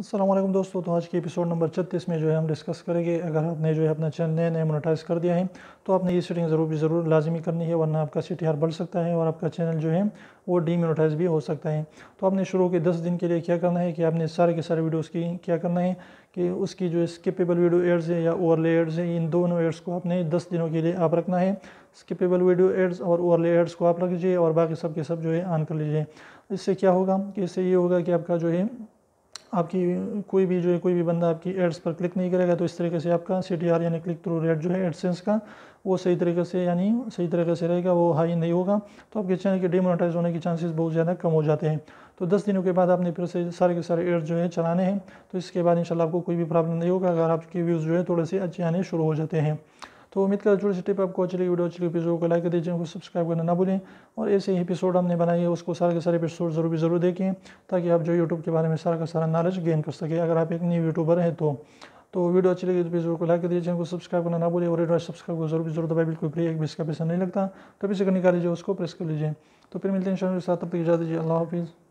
असलम दोस्तों तो आज के एपिसोड नंबर छत्तीस में जो है हम डिस्कस करेंगे अगर आपने जो है अपना चैनल नए नए मोनेटाइज कर दिया है तो आपने ये सेटिंग ज़रूर ज़रूर लाजमी करनी है वरना आपका सी बढ़ सकता है और आपका चैनल जो है वो डीमोनेटाइज भी हो सकता है तो आपने शुरू के दस दिन के लिए क्या करना है कि आपने सारे के सारे वीडियोज़ की क्या करना है कि उसकी जो स्किपेबल वीडियो एड्स है या ओवरले एड्स है इन दोनों एड्स को आपने दस दिनों के लिए आप रखना है स्किपेबल वीडियो एड्स और ओवरले एड्स को आप रख लीजिए और बाकी सब के सब जो है ऑन कर लीजिए इससे क्या होगा कि इससे ये होगा कि आपका जो है आपकी कोई भी जो है कोई भी बंदा आपकी एड्स पर क्लिक नहीं करेगा तो इस तरीके से आपका सी यानी क्लिक थ्रू रेट जो है एडसेंस का वो सही तरीके से यानी सही तरीके से रहेगा वो हाई नहीं होगा तो आपके चैनल के डिमोनेटाइज होने के चांसेस बहुत ज़्यादा कम हो जाते हैं तो 10 दिनों के बाद आपने फिर से सारे के सारे एड्स जो है चलाने हैं तो इसके बाद इंशाल्लाह आपको कोई भी प्रॉब्लम नहीं होगा अगर आपके व्यूज़ जो है थोड़े से अच्छे आने शुरू हो जाते हैं तो उम्मीद कर छोटे सी टिप आपको अच्छी लगी वीडियो अच्छी लगी वीडियो को लाइक कर दीजिए उनको सब्सक्राइब करना ना भूलें और ऐसे ही एपिसोड हमने बनाए हैं उसको सारे के सारे एपिसोड ज़रूर ज़रूर देखें ताकि आप जो यूट्यूब के बारे में सारा का सारा नॉलेज गेन कर सके अगर आप एक न्यू यूट्यूबर हैं तो तो वीडियो अच्छी लगी तो प्लीज़ को लाइक कर दीजिए चैनल को सब्सक्राइब करना ना भूलें और रेड सब्सक्राइब को जरूर जरूर दबाए बिल्कुल फ्री एक भी इसका पैसा नहीं लगता कभी से निकाल लीजिए उसको प्रेस कर लीजिए तो फिर मिलते हैं शाम के साथ तब तक इजाज़ दीजिए अल्लाह हाफिज़